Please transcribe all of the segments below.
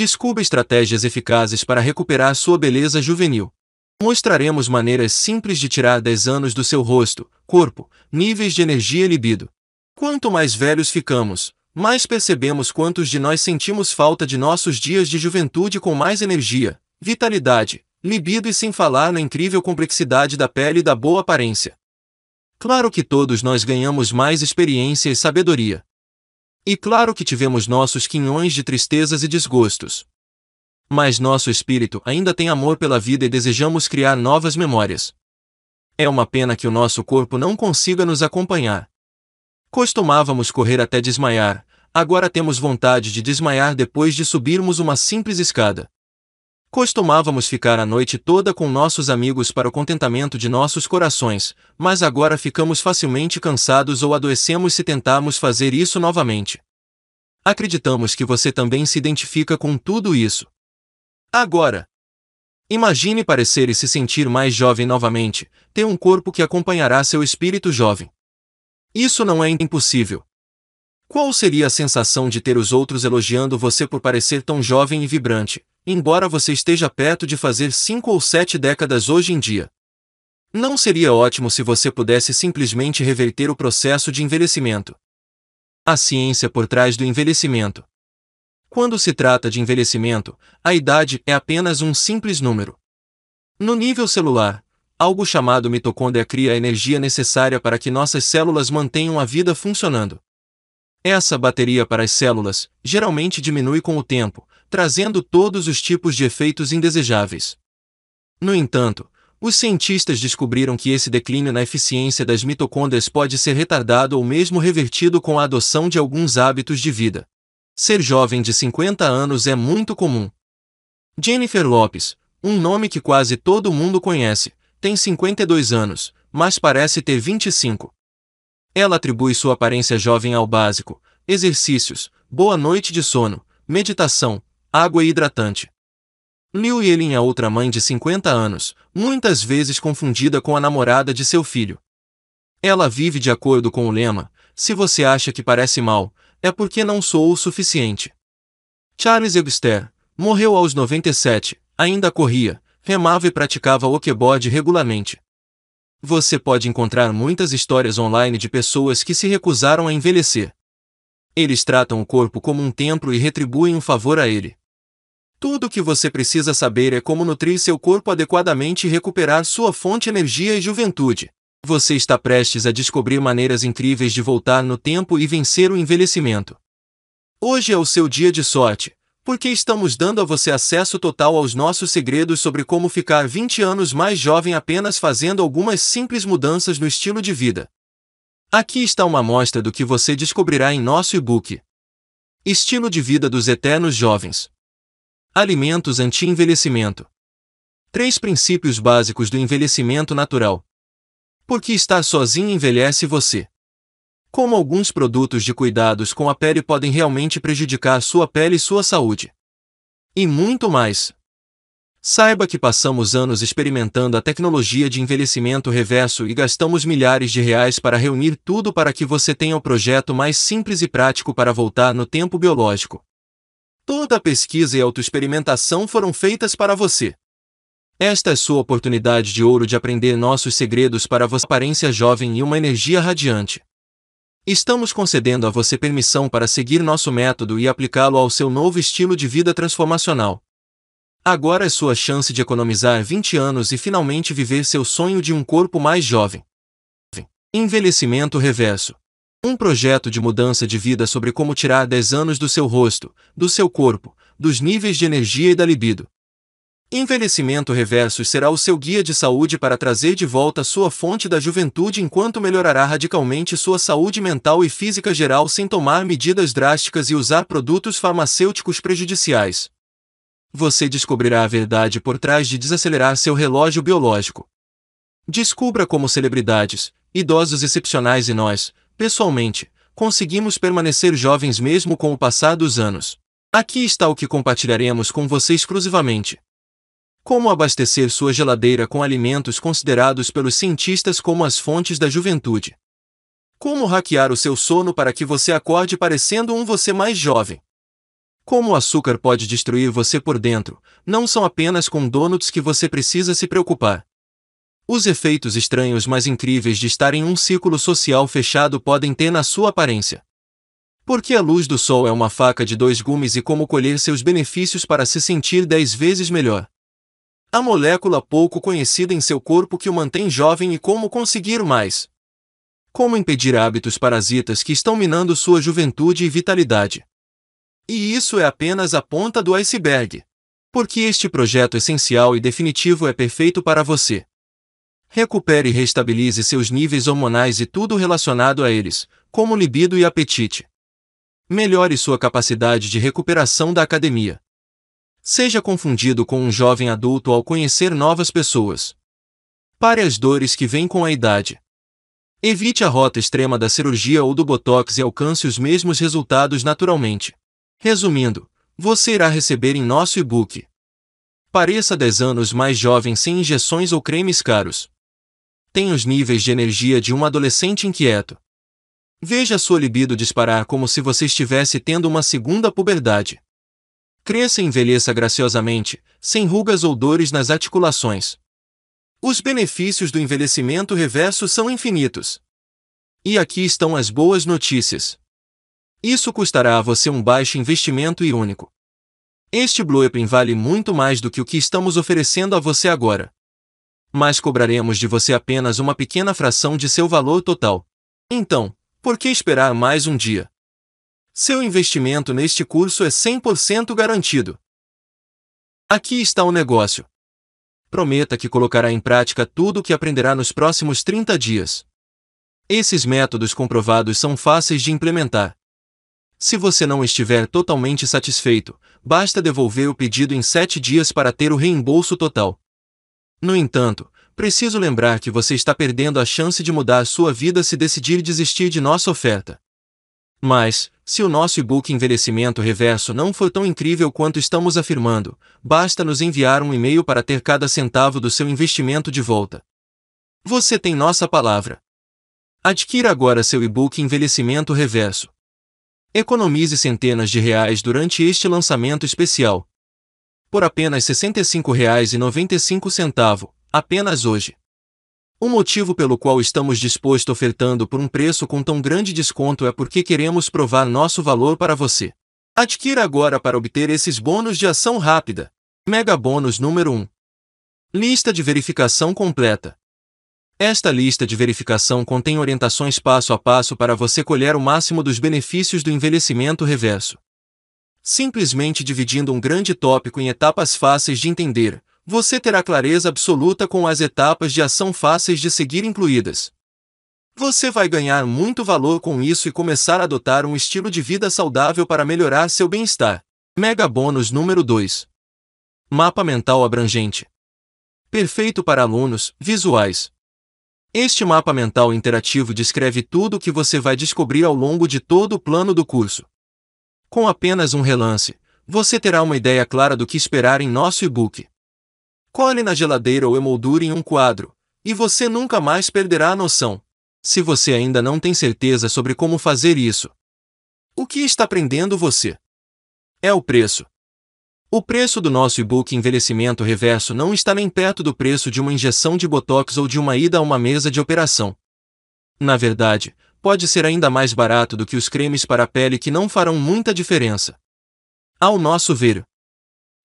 Descubra estratégias eficazes para recuperar sua beleza juvenil. Mostraremos maneiras simples de tirar 10 anos do seu rosto, corpo, níveis de energia e libido. Quanto mais velhos ficamos, mais percebemos quantos de nós sentimos falta de nossos dias de juventude com mais energia, vitalidade, libido e sem falar na incrível complexidade da pele e da boa aparência. Claro que todos nós ganhamos mais experiência e sabedoria, e claro que tivemos nossos quinhões de tristezas e desgostos. Mas nosso espírito ainda tem amor pela vida e desejamos criar novas memórias. É uma pena que o nosso corpo não consiga nos acompanhar. Costumávamos correr até desmaiar, agora temos vontade de desmaiar depois de subirmos uma simples escada. Costumávamos ficar a noite toda com nossos amigos para o contentamento de nossos corações, mas agora ficamos facilmente cansados ou adoecemos se tentarmos fazer isso novamente acreditamos que você também se identifica com tudo isso. Agora, imagine parecer e se sentir mais jovem novamente, ter um corpo que acompanhará seu espírito jovem. Isso não é impossível. Qual seria a sensação de ter os outros elogiando você por parecer tão jovem e vibrante, embora você esteja perto de fazer cinco ou sete décadas hoje em dia? Não seria ótimo se você pudesse simplesmente reverter o processo de envelhecimento, a ciência por trás do envelhecimento. Quando se trata de envelhecimento, a idade é apenas um simples número. No nível celular, algo chamado mitocôndria cria a energia necessária para que nossas células mantenham a vida funcionando. Essa bateria para as células geralmente diminui com o tempo, trazendo todos os tipos de efeitos indesejáveis. No entanto, os cientistas descobriram que esse declínio na eficiência das mitocôndrias pode ser retardado ou mesmo revertido com a adoção de alguns hábitos de vida. Ser jovem de 50 anos é muito comum. Jennifer Lopes, um nome que quase todo mundo conhece, tem 52 anos, mas parece ter 25. Ela atribui sua aparência jovem ao básico: exercícios, boa noite de sono, meditação, água e hidratante. Liu Yelin é outra mãe de 50 anos, muitas vezes confundida com a namorada de seu filho. Ela vive de acordo com o lema, se você acha que parece mal, é porque não sou o suficiente. Charles Ebster morreu aos 97, ainda corria, remava e praticava okeboard regularmente. Você pode encontrar muitas histórias online de pessoas que se recusaram a envelhecer. Eles tratam o corpo como um templo e retribuem um favor a ele. Tudo o que você precisa saber é como nutrir seu corpo adequadamente e recuperar sua fonte de energia e juventude. Você está prestes a descobrir maneiras incríveis de voltar no tempo e vencer o envelhecimento. Hoje é o seu dia de sorte, porque estamos dando a você acesso total aos nossos segredos sobre como ficar 20 anos mais jovem apenas fazendo algumas simples mudanças no estilo de vida. Aqui está uma amostra do que você descobrirá em nosso e-book. Estilo de vida dos Eternos Jovens. Alimentos anti-envelhecimento. Três princípios básicos do envelhecimento natural. Por que estar sozinho envelhece você? Como alguns produtos de cuidados com a pele podem realmente prejudicar sua pele e sua saúde. E muito mais. Saiba que passamos anos experimentando a tecnologia de envelhecimento reverso e gastamos milhares de reais para reunir tudo para que você tenha o projeto mais simples e prático para voltar no tempo biológico. Toda a pesquisa e autoexperimentação foram feitas para você. Esta é sua oportunidade de ouro de aprender nossos segredos para a sua aparência jovem e uma energia radiante. Estamos concedendo a você permissão para seguir nosso método e aplicá-lo ao seu novo estilo de vida transformacional. Agora é sua chance de economizar 20 anos e finalmente viver seu sonho de um corpo mais jovem. Envelhecimento reverso. Um projeto de mudança de vida sobre como tirar 10 anos do seu rosto, do seu corpo, dos níveis de energia e da libido. Envelhecimento Reversos será o seu guia de saúde para trazer de volta sua fonte da juventude enquanto melhorará radicalmente sua saúde mental e física geral sem tomar medidas drásticas e usar produtos farmacêuticos prejudiciais. Você descobrirá a verdade por trás de desacelerar seu relógio biológico. Descubra como celebridades, idosos excepcionais e nós, Pessoalmente, conseguimos permanecer jovens mesmo com o passar dos anos. Aqui está o que compartilharemos com você exclusivamente. Como abastecer sua geladeira com alimentos considerados pelos cientistas como as fontes da juventude. Como hackear o seu sono para que você acorde parecendo um você mais jovem. Como o açúcar pode destruir você por dentro, não são apenas com donuts que você precisa se preocupar. Os efeitos estranhos mais incríveis de estar em um círculo social fechado podem ter na sua aparência. Porque a luz do sol é uma faca de dois gumes e como colher seus benefícios para se sentir dez vezes melhor. A molécula pouco conhecida em seu corpo que o mantém jovem e como conseguir mais. Como impedir hábitos parasitas que estão minando sua juventude e vitalidade. E isso é apenas a ponta do iceberg. Porque este projeto essencial e definitivo é perfeito para você. Recupere e restabilize seus níveis hormonais e tudo relacionado a eles, como libido e apetite. Melhore sua capacidade de recuperação da academia. Seja confundido com um jovem adulto ao conhecer novas pessoas. Pare as dores que vêm com a idade. Evite a rota extrema da cirurgia ou do botox e alcance os mesmos resultados naturalmente. Resumindo, você irá receber em nosso e-book. Pareça 10 anos mais jovem sem injeções ou cremes caros tem os níveis de energia de um adolescente inquieto. Veja sua libido disparar como se você estivesse tendo uma segunda puberdade. Cresça e envelheça graciosamente, sem rugas ou dores nas articulações. Os benefícios do envelhecimento reverso são infinitos. E aqui estão as boas notícias. Isso custará a você um baixo investimento e único. Este Blueprint vale muito mais do que o que estamos oferecendo a você agora mas cobraremos de você apenas uma pequena fração de seu valor total. Então, por que esperar mais um dia? Seu investimento neste curso é 100% garantido. Aqui está o negócio. Prometa que colocará em prática tudo o que aprenderá nos próximos 30 dias. Esses métodos comprovados são fáceis de implementar. Se você não estiver totalmente satisfeito, basta devolver o pedido em 7 dias para ter o reembolso total. No entanto, preciso lembrar que você está perdendo a chance de mudar sua vida se decidir desistir de nossa oferta. Mas, se o nosso e-book Envelhecimento Reverso não for tão incrível quanto estamos afirmando, basta nos enviar um e-mail para ter cada centavo do seu investimento de volta. Você tem nossa palavra. Adquira agora seu e-book Envelhecimento Reverso. Economize centenas de reais durante este lançamento especial por apenas R$ 65,95, apenas hoje. O motivo pelo qual estamos dispostos ofertando por um preço com tão grande desconto é porque queremos provar nosso valor para você. Adquira agora para obter esses bônus de ação rápida. Mega Bônus número 1. Lista de verificação completa. Esta lista de verificação contém orientações passo a passo para você colher o máximo dos benefícios do envelhecimento reverso. Simplesmente dividindo um grande tópico em etapas fáceis de entender, você terá clareza absoluta com as etapas de ação fáceis de seguir incluídas. Você vai ganhar muito valor com isso e começar a adotar um estilo de vida saudável para melhorar seu bem-estar. Mega bônus número 2. Mapa mental abrangente. Perfeito para alunos visuais. Este mapa mental interativo descreve tudo o que você vai descobrir ao longo de todo o plano do curso. Com apenas um relance, você terá uma ideia clara do que esperar em nosso e-book. Cole na geladeira ou emoldure em um quadro, e você nunca mais perderá a noção. Se você ainda não tem certeza sobre como fazer isso, o que está prendendo você? É o preço. O preço do nosso e-book Envelhecimento Reverso não está nem perto do preço de uma injeção de botox ou de uma ida a uma mesa de operação. Na verdade, pode ser ainda mais barato do que os cremes para a pele que não farão muita diferença. Ao nosso ver,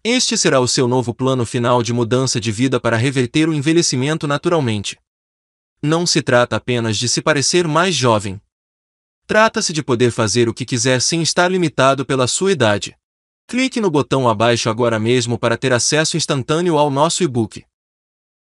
este será o seu novo plano final de mudança de vida para reverter o envelhecimento naturalmente. Não se trata apenas de se parecer mais jovem. Trata-se de poder fazer o que quiser sem estar limitado pela sua idade. Clique no botão abaixo agora mesmo para ter acesso instantâneo ao nosso e-book.